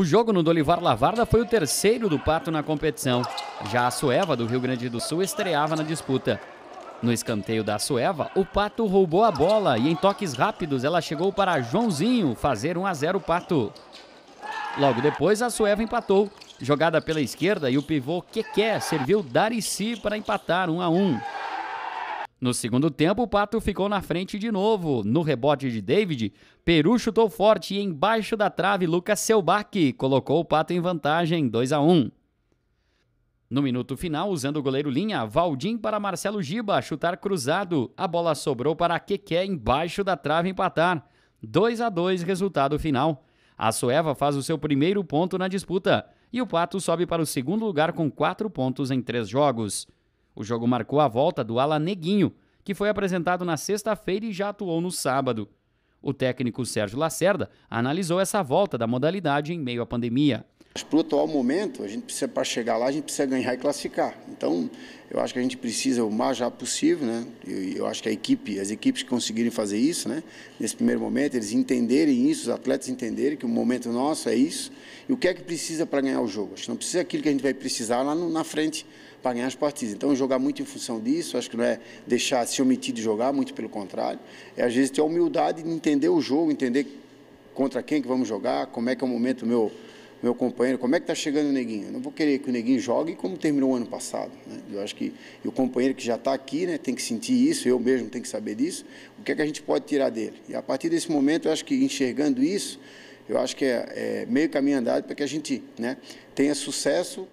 O jogo no Dolivar Lavarda foi o terceiro do Pato na competição. Já a Sueva, do Rio Grande do Sul, estreava na disputa. No escanteio da Sueva, o Pato roubou a bola e em toques rápidos ela chegou para Joãozinho fazer 1 a 0 o Pato. Logo depois, a Sueva empatou. Jogada pela esquerda e o pivô Keké serviu Darici para empatar 1 a 1. No segundo tempo, o Pato ficou na frente de novo. No rebote de David, Peru chutou forte e embaixo da trave, Lucas Selbach colocou o Pato em vantagem, 2 a 1. No minuto final, usando o goleiro linha, Valdim para Marcelo Giba chutar cruzado. A bola sobrou para Keké embaixo da trave empatar. 2 a 2 resultado final. A Sueva faz o seu primeiro ponto na disputa e o Pato sobe para o segundo lugar com quatro pontos em três jogos. O jogo marcou a volta do Ala Neguinho, que foi apresentado na sexta-feira e já atuou no sábado. O técnico Sérgio Lacerda analisou essa volta da modalidade em meio à pandemia. Mas para o atual momento, a gente precisa, para chegar lá, a gente precisa ganhar e classificar. Então, eu acho que a gente precisa o mais rápido possível, né? Eu, eu acho que a equipe, as equipes que conseguirem fazer isso, né? Nesse primeiro momento, eles entenderem isso, os atletas entenderem que o momento nosso é isso. E o que é que precisa para ganhar o jogo? Acho que não precisa aquilo que a gente vai precisar lá no, na frente para ganhar as partidas. Então, jogar muito em função disso, acho que não é deixar se omitir de jogar, muito pelo contrário. É, às vezes, ter a humildade de entender o jogo, entender contra quem que vamos jogar, como é que é o momento meu meu companheiro, como é que está chegando o Neguinho? Eu não vou querer que o Neguinho jogue como terminou o ano passado. Né? Eu acho que o companheiro que já está aqui né, tem que sentir isso, eu mesmo tenho que saber disso, o que é que a gente pode tirar dele? E a partir desse momento, eu acho que enxergando isso, eu acho que é, é meio caminho andado para que a gente né, tenha sucesso.